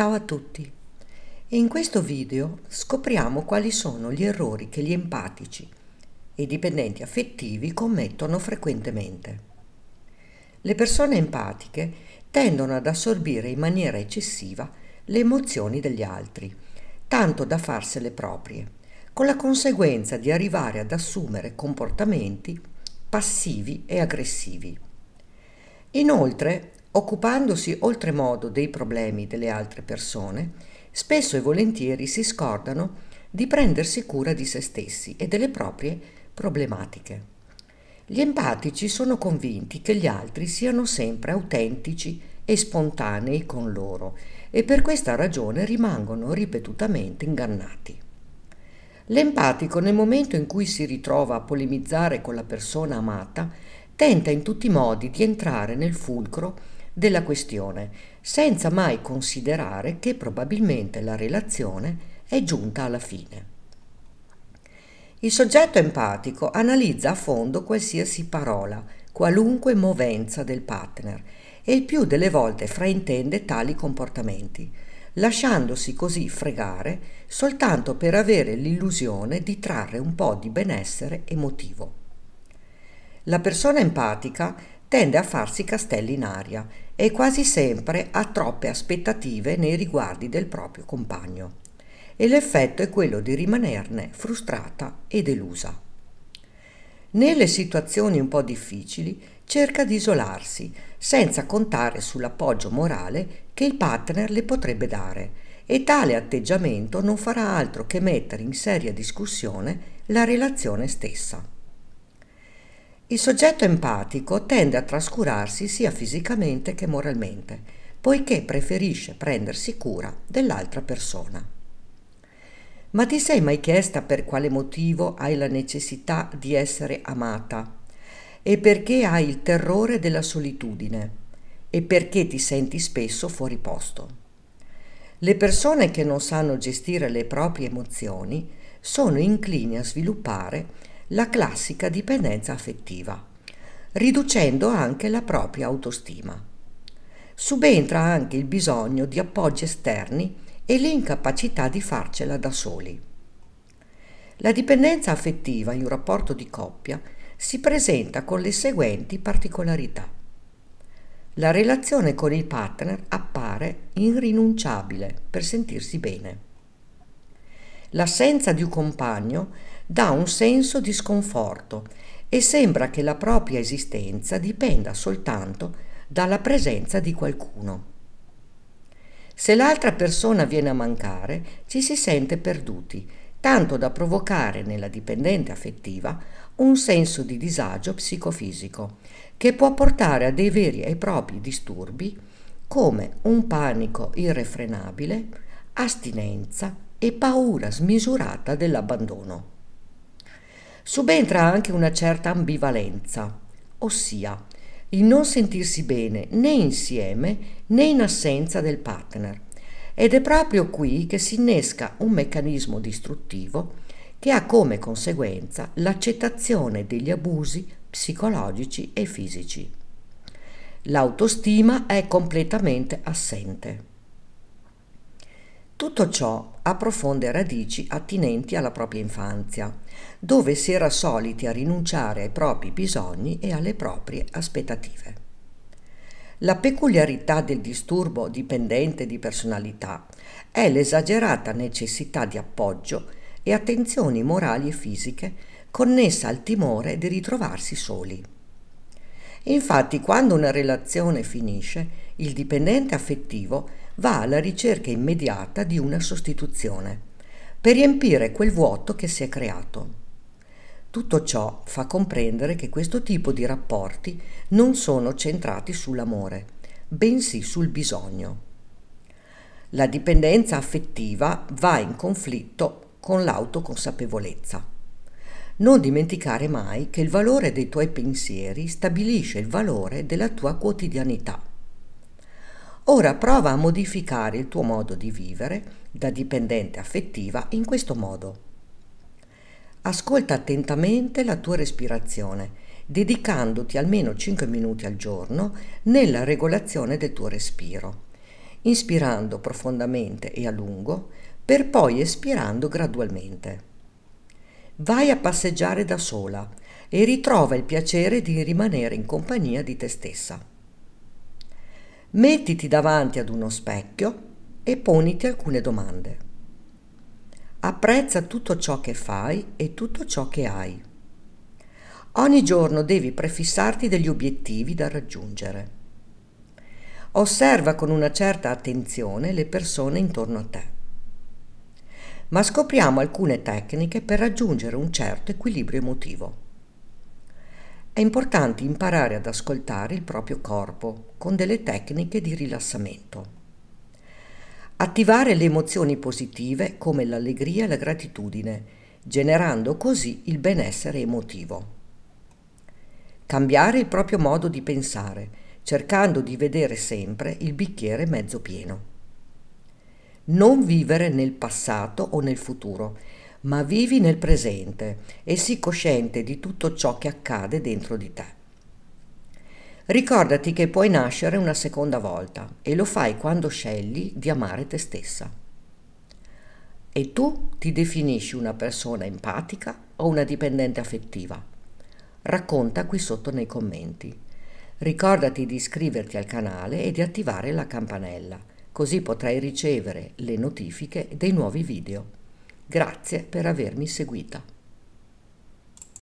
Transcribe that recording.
Ciao a tutti! In questo video scopriamo quali sono gli errori che gli empatici e i dipendenti affettivi commettono frequentemente. Le persone empatiche tendono ad assorbire in maniera eccessiva le emozioni degli altri, tanto da farsele proprie, con la conseguenza di arrivare ad assumere comportamenti passivi e aggressivi. Inoltre Occupandosi oltremodo dei problemi delle altre persone, spesso e volentieri si scordano di prendersi cura di se stessi e delle proprie problematiche. Gli empatici sono convinti che gli altri siano sempre autentici e spontanei con loro e per questa ragione rimangono ripetutamente ingannati. L'empatico nel momento in cui si ritrova a polemizzare con la persona amata tenta in tutti i modi di entrare nel fulcro della questione, senza mai considerare che probabilmente la relazione è giunta alla fine. Il soggetto empatico analizza a fondo qualsiasi parola, qualunque movenza del partner e il più delle volte fraintende tali comportamenti, lasciandosi così fregare soltanto per avere l'illusione di trarre un po' di benessere emotivo. La persona empatica tende a farsi castelli in aria e quasi sempre ha troppe aspettative nei riguardi del proprio compagno e l'effetto è quello di rimanerne frustrata e delusa. Nelle situazioni un po' difficili cerca di isolarsi senza contare sull'appoggio morale che il partner le potrebbe dare e tale atteggiamento non farà altro che mettere in seria discussione la relazione stessa. Il soggetto empatico tende a trascurarsi sia fisicamente che moralmente, poiché preferisce prendersi cura dell'altra persona. Ma ti sei mai chiesta per quale motivo hai la necessità di essere amata? E perché hai il terrore della solitudine? E perché ti senti spesso fuori posto? Le persone che non sanno gestire le proprie emozioni sono inclini a sviluppare la classica dipendenza affettiva, riducendo anche la propria autostima. Subentra anche il bisogno di appoggi esterni e l'incapacità di farcela da soli. La dipendenza affettiva in un rapporto di coppia si presenta con le seguenti particolarità. La relazione con il partner appare irrinunciabile per sentirsi bene L'assenza di un compagno dà un senso di sconforto e sembra che la propria esistenza dipenda soltanto dalla presenza di qualcuno. Se l'altra persona viene a mancare, ci si sente perduti, tanto da provocare nella dipendente affettiva un senso di disagio psicofisico che può portare a dei veri e propri disturbi come un panico irrefrenabile, astinenza, e paura smisurata dell'abbandono. Subentra anche una certa ambivalenza, ossia il non sentirsi bene né insieme né in assenza del partner. Ed è proprio qui che si innesca un meccanismo distruttivo che ha come conseguenza l'accettazione degli abusi psicologici e fisici. L'autostima è completamente assente. Tutto ciò ha profonde radici attinenti alla propria infanzia, dove si era soliti a rinunciare ai propri bisogni e alle proprie aspettative. La peculiarità del disturbo dipendente di personalità è l'esagerata necessità di appoggio e attenzioni morali e fisiche connessa al timore di ritrovarsi soli. Infatti, quando una relazione finisce, il dipendente affettivo va alla ricerca immediata di una sostituzione per riempire quel vuoto che si è creato. Tutto ciò fa comprendere che questo tipo di rapporti non sono centrati sull'amore, bensì sul bisogno. La dipendenza affettiva va in conflitto con l'autoconsapevolezza. Non dimenticare mai che il valore dei tuoi pensieri stabilisce il valore della tua quotidianità. Ora prova a modificare il tuo modo di vivere da dipendente affettiva in questo modo. Ascolta attentamente la tua respirazione, dedicandoti almeno 5 minuti al giorno nella regolazione del tuo respiro, inspirando profondamente e a lungo, per poi espirando gradualmente. Vai a passeggiare da sola e ritrova il piacere di rimanere in compagnia di te stessa. Mettiti davanti ad uno specchio e poniti alcune domande. Apprezza tutto ciò che fai e tutto ciò che hai. Ogni giorno devi prefissarti degli obiettivi da raggiungere. Osserva con una certa attenzione le persone intorno a te. Ma scopriamo alcune tecniche per raggiungere un certo equilibrio emotivo. È importante imparare ad ascoltare il proprio corpo con delle tecniche di rilassamento. Attivare le emozioni positive come l'allegria e la gratitudine, generando così il benessere emotivo. Cambiare il proprio modo di pensare, cercando di vedere sempre il bicchiere mezzo pieno. Non vivere nel passato o nel futuro, ma vivi nel presente e sii cosciente di tutto ciò che accade dentro di te. Ricordati che puoi nascere una seconda volta e lo fai quando scegli di amare te stessa. E tu ti definisci una persona empatica o una dipendente affettiva? Racconta qui sotto nei commenti. Ricordati di iscriverti al canale e di attivare la campanella, così potrai ricevere le notifiche dei nuovi video. Grazie per avermi seguita.